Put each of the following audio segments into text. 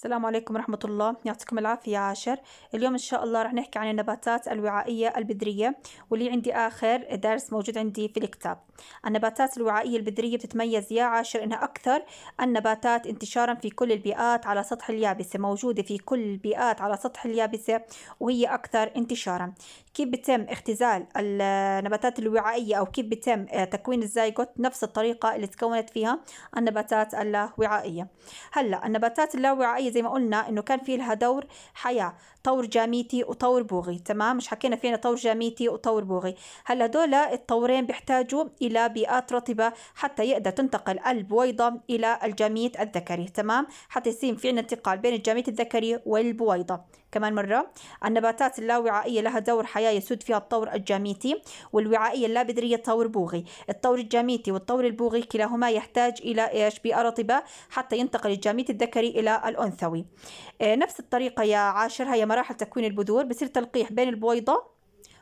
السلام عليكم ورحمة الله يعطيكم العافية يا عاشر اليوم إن شاء الله رح نحكي عن النباتات الوعائية البدرية واللي عندي آخر درس موجود عندي في الكتاب النباتات الوعائية البدرية بتتميز يا عاشر إنها أكثر النباتات انتشارا في كل البيئات على سطح اليابسة موجودة في كل البيئات على سطح اليابسة وهي أكثر انتشارا كيف بتم اختزال النباتات الوعائية أو كيف بتم تكوين الزيجوت نفس الطريقة اللي تكونت فيها النباتات اللاوعائية هلا النباتات اللاوعائية زي ما قلنا انه كان في لها دور حياه طور جاميتي وطور بوغي تمام مش حكينا فينا طور جاميتي وطور بوغي هلا هدول الطورين بيحتاجوا الى بيئات رطبه حتى يقدر تنتقل البويضه الى الجاميت الذكري تمام حتى يصير في انتقال بين الجاميت الذكري والبويضه كمان مرة النباتات اللاوعائية لها دور حياة يسود فيها الطور الجاميتي والوعائية اللابدرية طور بوغي الطور الجاميتي والطور البوغي كلاهما يحتاج إلى إيش بيئة رطبة حتى ينتقل الجاميت الذكري إلى الأنثى الأنثوي آه، نفس الطريقة يا عاشر هي مراحل تكوين البذور بصير تلقيح بين البويضة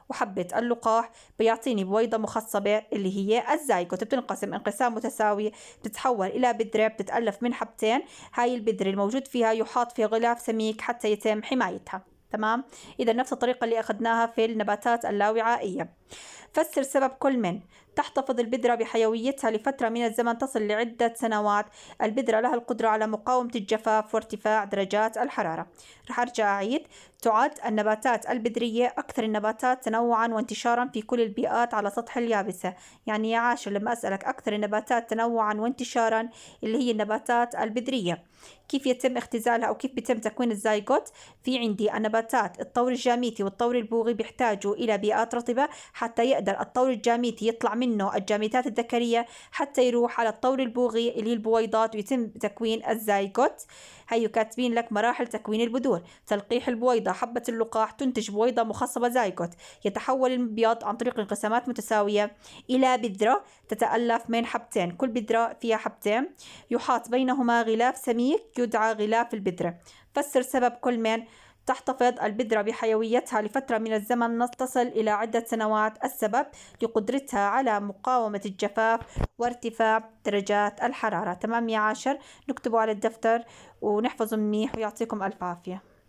وحبة اللقاح بيعطيني بويضة مخصبة اللي هي الزايكوت بتنقسم انقسام متساوي بتتحول إلى بذرة بتتألف من حبتين هاي البذرة الموجود فيها يحاط في غلاف سميك حتى يتم حمايتها تمام إذا نفس الطريقة اللي أخذناها في النباتات اللاوعائية فسر سبب كل من تحتفظ البذرة بحيويتها لفترة من الزمن تصل لعدة سنوات البذرة لها القدرة على مقاومة الجفاف وارتفاع درجات الحرارة رح أرجع أعيد تعد النباتات البذرية أكثر النباتات تنوعا وانتشارا في كل البيئات على سطح اليابسة يعني يا عاشر لما أسألك أكثر النباتات تنوعا وانتشارا اللي هي النباتات البذرية كيف يتم اختزالها أو كيف بيتم تكوين الزايغوت في عندي النباتات الطور الجاميتي والطور البوغي بيحتاجوا إلى بيئات رطبة حتى يقدر الطور الجاميتي يطلع من منه الجامدات الذكرية حتى يروح على الطور البوغي اللي هي البويضات ويتم تكوين الزايكوت هيو كاتبين لك مراحل تكوين البذور تلقيح البويضة حبة اللقاح تنتج بويضة مخصبة زايكوت يتحول المبيض عن طريق انقسامات متساوية إلى بذرة تتألف من حبتين كل بذرة فيها حبتين يحاط بينهما غلاف سميك يدعى غلاف البذرة فسر سبب كل من تحتفظ البذرة بحيويتها لفترة من الزمن تصل إلى عدة سنوات السبب لقدرتها على مقاومة الجفاف وارتفاع درجات الحرارة تمام يا عاشر نكتبه على الدفتر ونحفظه منيح ويعطيكم ألف عافية